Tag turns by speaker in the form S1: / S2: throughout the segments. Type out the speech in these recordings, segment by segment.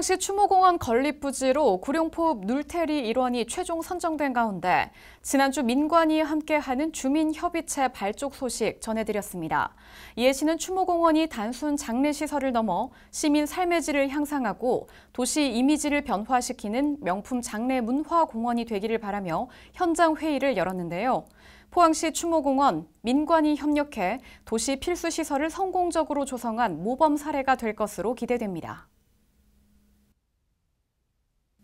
S1: 당시 추모공원 건립 부지로 구룡포읍 눌테리 일원이 최종 선정된 가운데 지난주 민관이 함께하는 주민협의체 발족 소식 전해드렸습니다. 이 시는 추모공원이 단순 장례시설을 넘어 시민 삶의 질을 향상하고 도시 이미지를 변화시키는 명품 장례 문화공원이 되기를 바라며 현장 회의를 열었는데요. 포항시 추모공원 민관이 협력해 도시 필수시설을 성공적으로 조성한 모범 사례가 될 것으로 기대됩니다.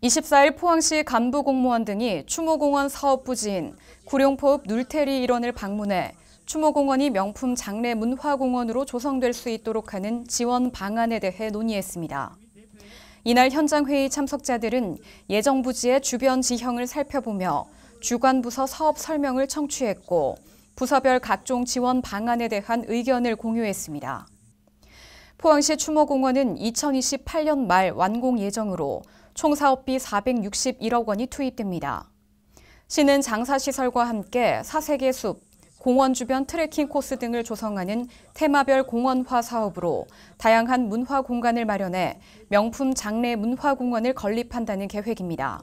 S1: 24일 포항시 간부 공무원 등이 추모공원 사업부 지인 구룡포읍 눌테리 일원을 방문해 추모공원이 명품 장례 문화공원으로 조성될 수 있도록 하는 지원 방안에 대해 논의했습니다. 이날 현장 회의 참석자들은 예정 부지의 주변 지형을 살펴보며 주관 부서 사업 설명을 청취했고 부서별 각종 지원 방안에 대한 의견을 공유했습니다. 포항시 추모공원은 2028년 말 완공 예정으로 총 사업비 461억 원이 투입됩니다. 시는 장사시설과 함께 사색의 숲, 공원 주변 트레킹 코스 등을 조성하는 테마별 공원화 사업으로 다양한 문화 공간을 마련해 명품 장례 문화공원을 건립한다는 계획입니다.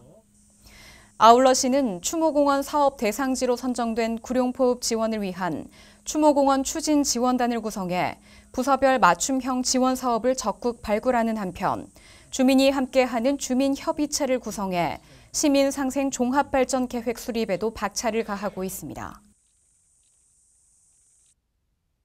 S1: 아울러 시는 추모공원 사업 대상지로 선정된 구룡포읍 지원을 위한 추모공원 추진 지원단을 구성해 부서별 맞춤형 지원 사업을 적극 발굴하는 한편 주민이 함께하는 주민협의체를 구성해 시민상생 종합발전 계획 수립에도 박차를 가하고 있습니다.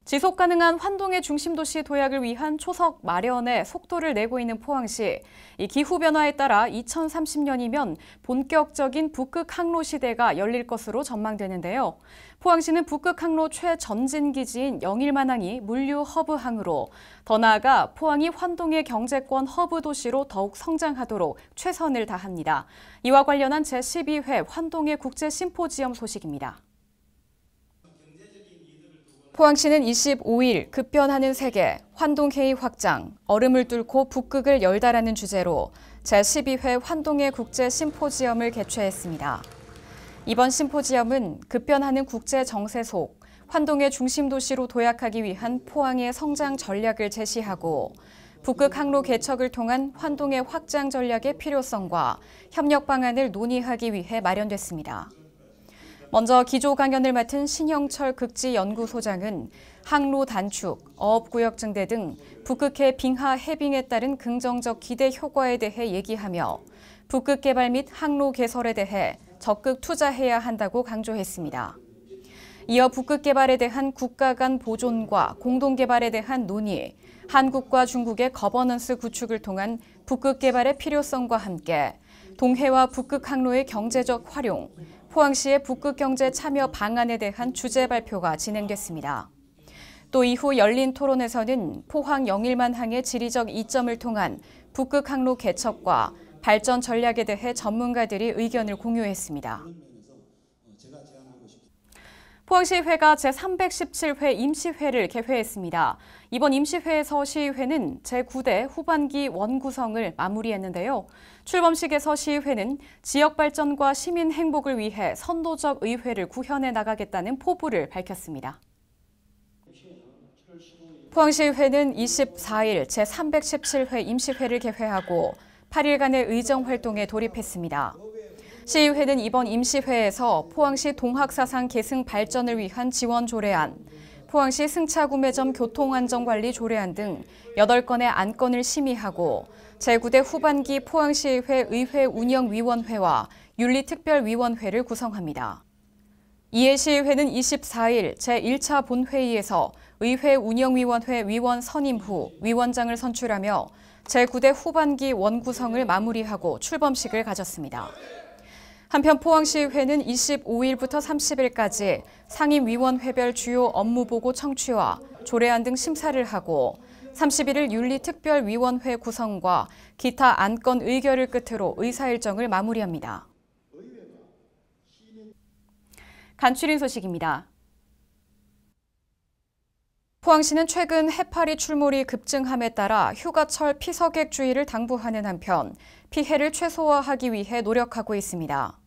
S1: 지속 가능한 환동의 중심 도시 도약을 위한 초석 마련에 속도를 내고 있는 포항시. 이 기후 변화에 따라 2030년이면 본격적인 북극 항로 시대가 열릴 것으로 전망되는데요. 포항시는 북극 항로 최전진 기지인 영일만항이 물류 허브 항으로 더 나아가 포항이 환동의 경제권 허브 도시로 더욱 성장하도록 최선을 다합니다. 이와 관련한 제12회 환동의 국제 심포지엄 소식입니다. 포항시는 25일 급변하는 세계, 환동회의 확장, 얼음을 뚫고 북극을 열다라는 주제로 제12회 환동회 국제 심포지엄을 개최했습니다. 이번 심포지엄은 급변하는 국제 정세 속 환동의 중심 도시로 도약하기 위한 포항의 성장 전략을 제시하고 북극 항로 개척을 통한 환동의 확장 전략의 필요성과 협력 방안을 논의하기 위해 마련됐습니다. 먼저 기조 강연을 맡은 신형철 극지연구소장은 항로 단축, 어업구역 증대 등 북극해 빙하 해빙에 따른 긍정적 기대 효과에 대해 얘기하며 북극 개발 및 항로 개설에 대해 적극 투자해야 한다고 강조했습니다. 이어 북극 개발에 대한 국가 간 보존과 공동 개발에 대한 논의, 한국과 중국의 거버넌스 구축을 통한 북극 개발의 필요성과 함께 동해와 북극 항로의 경제적 활용, 포항시의 북극경제 참여 방안에 대한 주제 발표가 진행됐습니다. 또 이후 열린 토론에서는 포항 영일만 항의 지리적 이점을 통한 북극 항로 개척과 발전 전략에 대해 전문가들이 의견을 공유했습니다. 포항시의회가 제317회 임시회를 개회했습니다. 이번 임시회에서 시의회는 제9대 후반기 원구성을 마무리했는데요. 출범식에서 시의회는 지역발전과 시민 행복을 위해 선도적 의회를 구현해 나가겠다는 포부를 밝혔습니다. 포항시의회는 24일 제317회 임시회를 개회하고 8일간의 의정 활동에 돌입했습니다. 시의회는 이번 임시회에서 포항시 동학사상 계승 발전을 위한 지원 조례안, 포항시 승차구매점 교통안전관리 조례안 등 8건의 안건을 심의하고 제9대 후반기 포항시의회 의회 운영위원회와 윤리특별위원회를 구성합니다. 이에 시의회는 24일 제1차 본회의에서 의회 운영위원회 위원 선임 후 위원장을 선출하며 제9대 후반기 원구성을 마무리하고 출범식을 가졌습니다. 한편 포항시의회는 25일부터 30일까지 상임위원회별 주요 업무보고 청취와 조례안 등 심사를 하고 31일 윤리특별위원회 구성과 기타 안건 의결을 끝으로 의사일정을 마무리합니다. 간추린 소식입니다. 포항시는 최근 해파리 출몰이 급증함에 따라 휴가철 피서객 주의를 당부하는 한편 피해를 최소화하기 위해 노력하고 있습니다.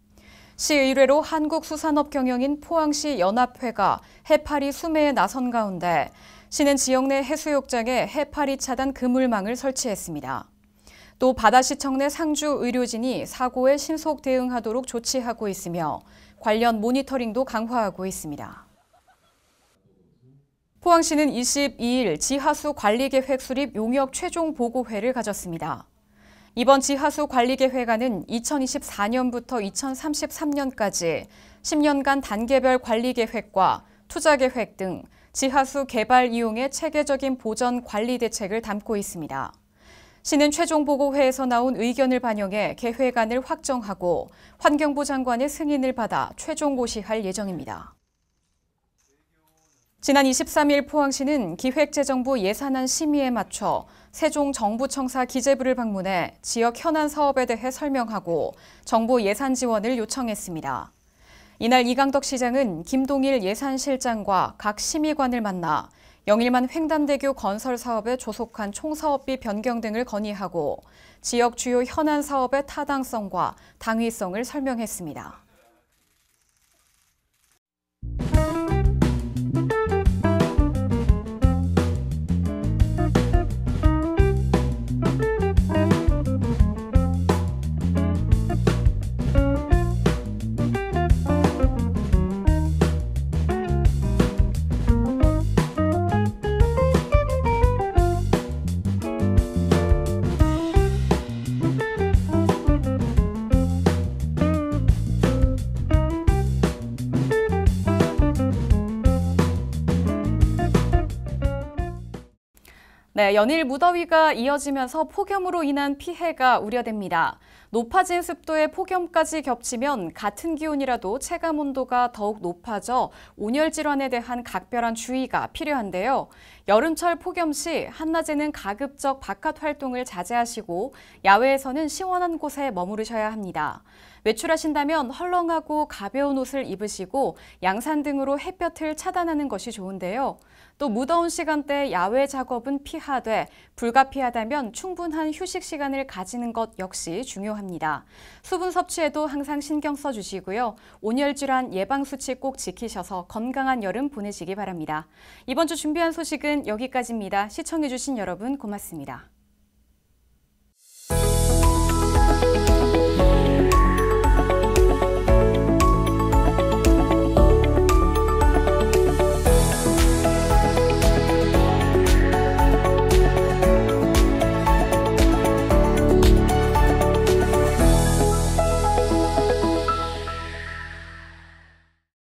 S1: 시의뢰로 한국수산업 경영인 포항시 연합회가 해파리 수매에 나선 가운데 시는 지역 내 해수욕장에 해파리 차단 그물망을 설치했습니다. 또 바다시청 내 상주 의료진이 사고에 신속 대응하도록 조치하고 있으며 관련 모니터링도 강화하고 있습니다. 포항시는 22일 지하수 관리계획 수립 용역 최종 보고회를 가졌습니다. 이번 지하수 관리계획안은 2024년부터 2033년까지 10년간 단계별 관리계획과 투자계획 등 지하수 개발 이용의 체계적인 보전 관리 대책을 담고 있습니다. 시는 최종 보고회에서 나온 의견을 반영해 계획안을 확정하고 환경부 장관의 승인을 받아 최종 고시할 예정입니다. 지난 23일 포항시는 기획재정부 예산안 심의에 맞춰 세종정부청사 기재부를 방문해 지역 현안 사업에 대해 설명하고 정부 예산 지원을 요청했습니다. 이날 이강덕 시장은 김동일 예산실장과 각 심의관을 만나 영일만 횡단대교 건설 사업에 조속한 총사업비 변경 등을 건의하고 지역 주요 현안 사업의 타당성과 당위성을 설명했습니다. 네, 연일 무더위가 이어지면서 폭염으로 인한 피해가 우려됩니다. 높아진 습도에 폭염까지 겹치면 같은 기온이라도 체감 온도가 더욱 높아져 온열 질환에 대한 각별한 주의가 필요한데요. 여름철 폭염 시 한낮에는 가급적 바깥 활동을 자제하시고 야외에서는 시원한 곳에 머무르셔야 합니다. 외출하신다면 헐렁하고 가벼운 옷을 입으시고 양산 등으로 햇볕을 차단하는 것이 좋은데요. 또 무더운 시간대 야외 작업은 피하되 불가피하다면 충분한 휴식 시간을 가지는 것 역시 중요합니다. 합니다. 수분 섭취에도 항상 신경 써주시고요. 온열질환 예방수칙 꼭 지키셔서 건강한 여름 보내시기 바랍니다. 이번 주 준비한 소식은 여기까지입니다. 시청해주신 여러분 고맙습니다.